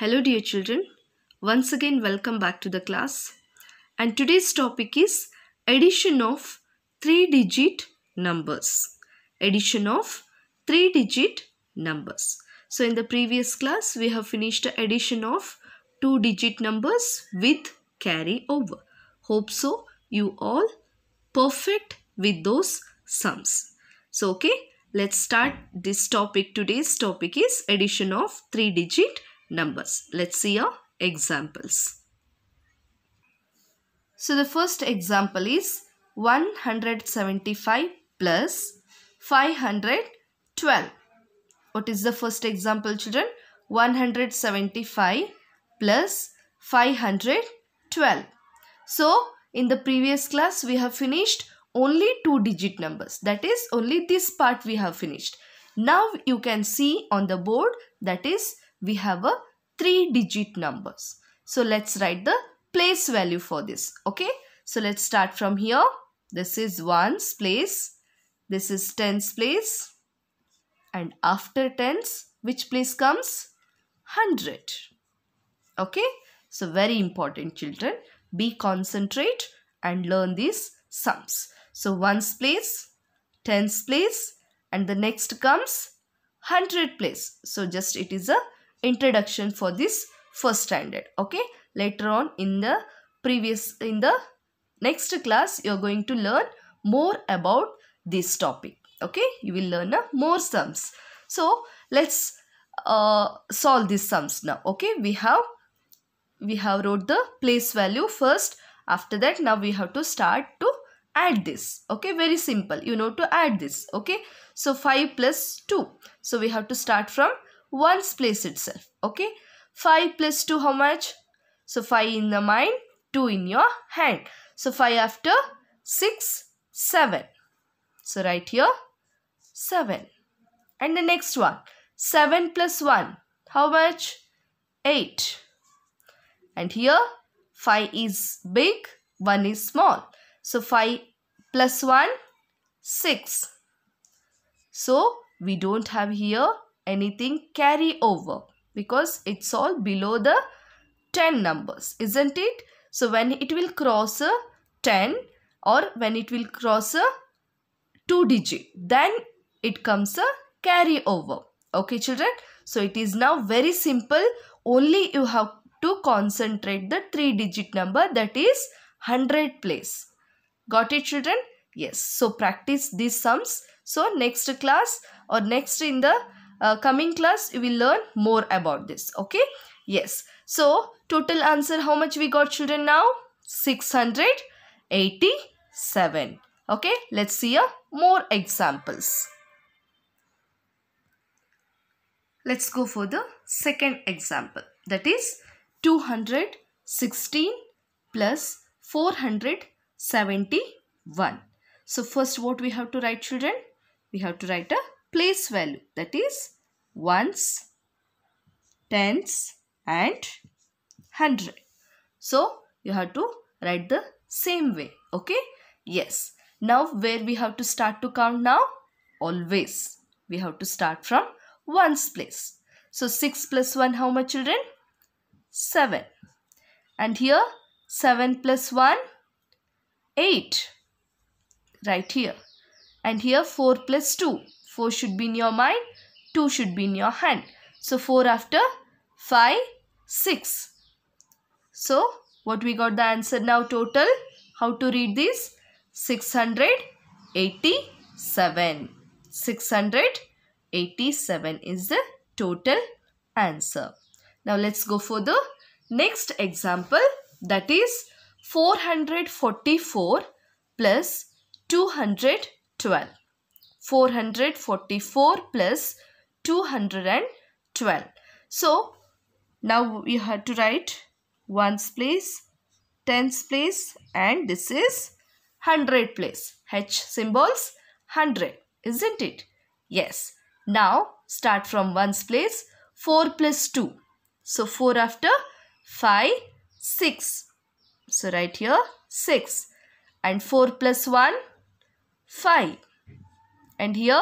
Hello dear children, once again welcome back to the class and today's topic is addition of 3 digit numbers. Addition of 3 digit numbers. So in the previous class we have finished addition of 2 digit numbers with carry over. Hope so you all perfect with those sums. So okay let's start this topic. Today's topic is addition of 3 digit numbers. Let's see our examples. So the first example is 175 plus 512. What is the first example children? 175 plus 512. So in the previous class we have finished only two digit numbers. That is only this part we have finished. Now you can see on the board that is we have a three digit numbers. So let's write the place value for this. Okay. So let's start from here. This is ones place. This is tens place. And after tens, which place comes? 100. Okay. So very important children. Be concentrate and learn these sums. So ones place, tens place and the next comes 100 place. So just it is a introduction for this first standard okay later on in the previous in the next class you are going to learn more about this topic okay you will learn uh, more sums so let's uh, solve these sums now okay we have we have wrote the place value first after that now we have to start to add this okay very simple you know to add this okay so 5 plus 2 so we have to start from ones place itself. Okay. 5 plus 2 how much? So 5 in the mind, 2 in your hand. So 5 after 6, 7. So right here 7. And the next one 7 plus 1 how much? 8. And here 5 is big, 1 is small. So 5 plus 1, 6. So we don't have here anything carry over because it's all below the 10 numbers isn't it so when it will cross a 10 or when it will cross a 2 digit then it comes a carry over okay children so it is now very simple only you have to concentrate the 3 digit number that is 100 place got it children yes so practice these sums so next class or next in the uh, coming class we will learn more about this okay yes so total answer how much we got children now 687 okay let's see a uh, more examples let's go for the second example that is 216 plus 471 so first what we have to write children we have to write a place value that is ones, tens and hundred. So you have to write the same way. Okay. Yes. Now where we have to start to count now? Always. We have to start from ones place. So 6 plus 1 how much children? 7. And here 7 plus 1 8. Right here. And here 4 plus 2 4 should be in your mind, 2 should be in your hand. So 4 after 5, 6. So what we got the answer now total? How to read this? 687. 687 is the total answer. Now let's go for the next example that is 444 plus 212. 444 plus 212. So now you have to write ones place, tens place and this is 100 place. H symbols 100 isn't it? Yes. Now start from ones place 4 plus 2. So 4 after 5, 6. So right here 6 and 4 plus 1, 5. And here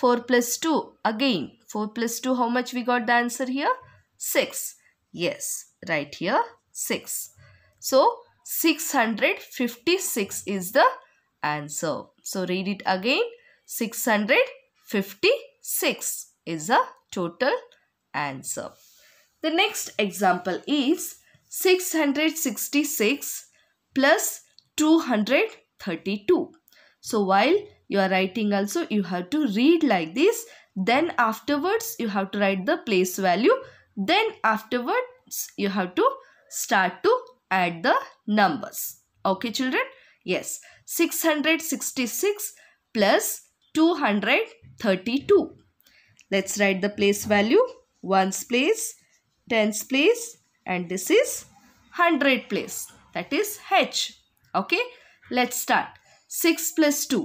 4 plus 2. Again 4 plus 2 how much we got the answer here? 6. Yes. Right here 6. So 656 is the answer. So read it again. 656 is the total answer. The next example is 666 plus 232. So while you are writing also you have to read like this then afterwards you have to write the place value then afterwards you have to start to add the numbers okay children yes 666 plus 232 let's write the place value ones place tens place and this is hundred place that is h okay let's start 6 plus 2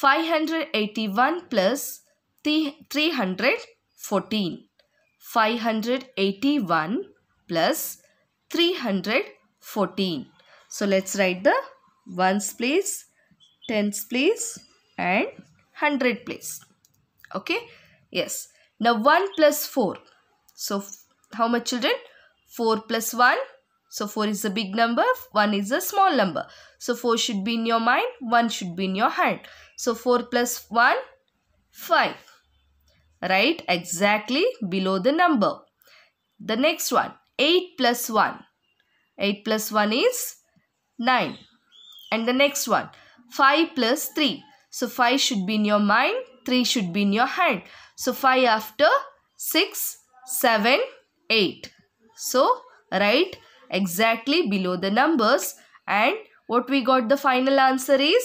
581 plus 314. 581 plus 314. So let's write the ones place, tens place and 100 place. Okay. Yes. Now 1 plus 4. So how much children? 4 plus 1. So 4 is a big number, 1 is a small number. So 4 should be in your mind, 1 should be in your hand. So 4 plus 1, 5. Right? Exactly below the number. The next one, 8 plus 1. 8 plus 1 is 9. And the next one, 5 plus 3. So 5 should be in your mind, 3 should be in your hand. So 5 after 6, 7, 8. So write exactly below the numbers and what we got the final answer is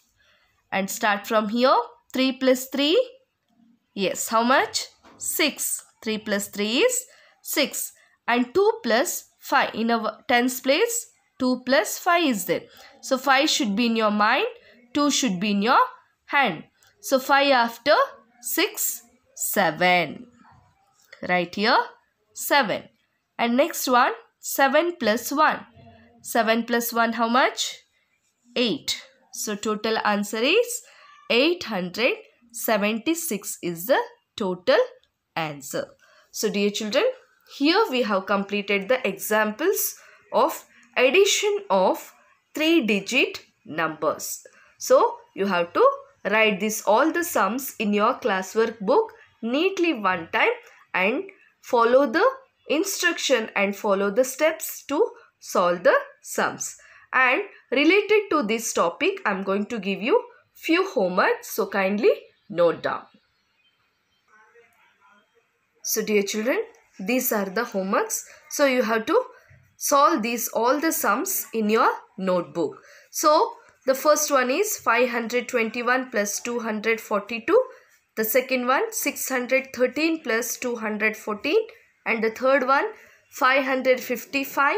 And start from here. 3 plus 3. Yes, how much? 6. 3 plus 3 is 6. And 2 plus 5. In a tens place, 2 plus 5 is there. So 5 should be in your mind. 2 should be in your hand. So 5 after 6, 7. Right here, 7. And next one, 7 plus 1. 7 plus 1 how much? 8. So total answer is 876 is the total answer. So dear children, here we have completed the examples of addition of three digit numbers. So you have to write this all the sums in your classwork book neatly one time and follow the instruction and follow the steps to solve the sums and related to this topic I'm going to give you few homeworks so kindly note down. So dear children these are the homeworks so you have to solve these all the sums in your notebook. So the first one is 521 plus 242. The second one 613 plus 214 and the third one 555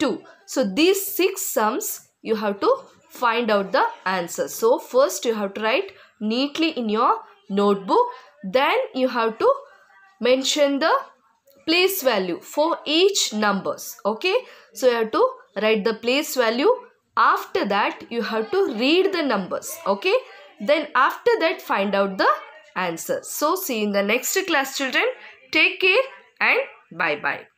2. So these 6 sums you have to find out the answer. So first you have to write neatly in your notebook. Then you have to mention the place value for each numbers. Okay. So you have to write the place value. After that you have to read the numbers. Okay. Then after that find out the answer. So see in the next class children. Take care and bye bye.